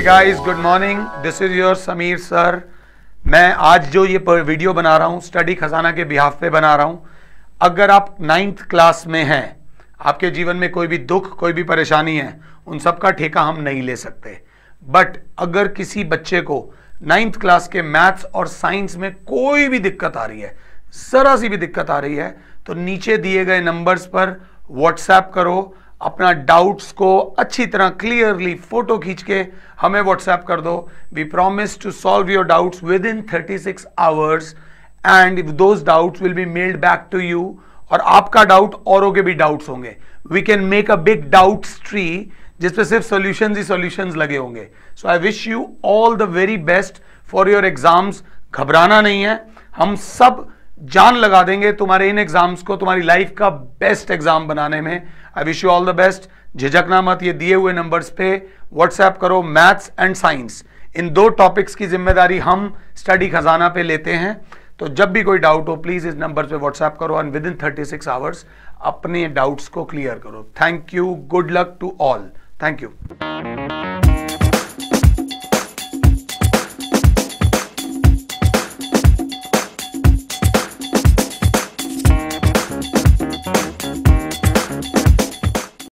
guys good morning this is your Sameer sir मैं आज जो ये वीडियो बना रहा हूँ स्टडी खजाना के बिहाफ पे बना रहा हूँ अगर आप नाइन्थ क्लास में हैं आपके जीवन में कोई भी दुख कोई भी परेशानी है उन सब का ठेका हम नहीं ले सकते बट अगर किसी बच्चे को नाइन्थ क्लास के मैथ्स और साइंस में कोई भी दिक्कत आ रही है ज़रा सी भी दिक्कत आ रही है तो नीचे दिए गए नंबर्स पर व्हाट्सएप करो अपना डाउट्स को अच्छी तरह क्लियरली फोटो खींच के हमें व्हाट्सएप कर दो we promise to solve your doubts within 36 hours and those doubts will be mailed back to you और आपका डाउट औरों के भी डाउट्स होंगे we can make a big doubt tree जिसपे सिर्फ सोल्यूशन ही सोल्यूशन लगे होंगे so I wish you all the very best for your exams घबराना नहीं है हम सब जान लगा देंगे तुम्हारे इन एग्जाम्स को तुम्हारी लाइफ का बेस्ट एग्जाम बनाने में I wish you all the best झिझकना मत ये दिए हुए नंबर्स पे व्हाट्सएप करो मैथ्स एंड साइंस इन दो टॉपिक्स की जिम्मेदारी हम स्टडी खजाना पे लेते हैं तो जब भी कोई डाउट हो प्लीज़ इस नंबर पे व्हाट्सएप करो and within thirty six hours अपने डाउट्स को क्लियर करो thank you good luck to all thank you